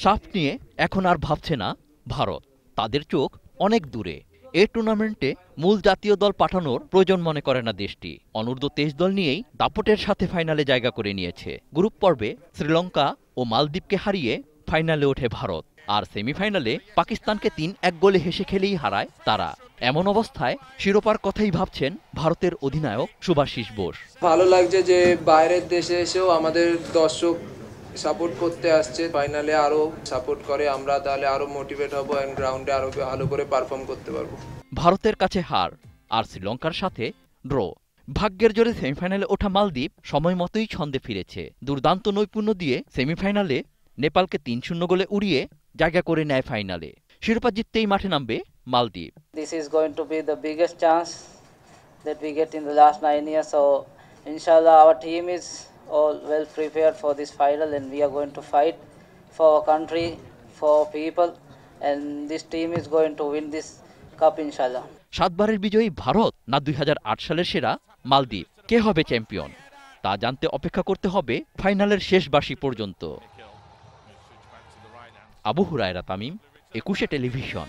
সাফ নিয়ে এখন আর ভাবছে না ভারত তাদের চোখ অনেক দূরে এ টুর্নামেন্টে মূল জাতীয় দল পাঠানোর প্রয়োজন মনে করে না দেশটি অনূর্ধ্ব তেইশ দল নিয়েই দাপটের সাথে ফাইনালে জায়গা করে নিয়েছে গ্রুপ পর্বে শ্রীলঙ্কা ও মালদ্বীপকে হারিয়ে ফাইনালে ওঠে ভারত আর সেমিফাইনালে পাকিস্তানকে তিন এক গোলে হেসে খেলেই হারায় তারা এমন অবস্থায় শিরোপার কথাই ভাবছেন ভারতের অধিনায়ক সুভাষিস বোস ভালো লাগছে যে বাইরের দেশে এসেও আমাদের দর্শক সাপোর্ট করতে আসছে ফাইনালে আরো সাপোর্ট করে আমরা তাহলে আরো মোটিভেট হব এন্ড গ্রাউন্ডে আরো ভালো করে পারফর্ম করতে পারবো ভারতের কাছে হার আর শ্রীলঙ্কার সাথে ড্র ভাগ্যের জোরে সেমিফাইনালে ওঠা মালদ্বীপ সময় মতোই ছন্দে ফিরেছে দুর্দান্ত নৈপুণ্য দিয়ে সেমিফাইনালে নেপালকে তিন শূন্য গোলে উড়িয়ে জায়গা করে নেয় ফাইনালে শিরোপা জিততেই মাঠে নামবে মালদ্বীপ this is going to be the biggest chance that we get in the last nine years so ইনশাআল্লাহ our team is all well prepared for this final and we are going to fight for our country, for our people and this team is going to win this cup inshallah. সাতবারের বিজয়ী ভারত না দুই সালের সেরা মালদ্বীপ কে হবে champion তা জানতে অপেক্ষা করতে হবে ফাইনালের শেষ বাসি পর্যন্ত আবু হুরায়রা তামিম একুশে টেলিভিশন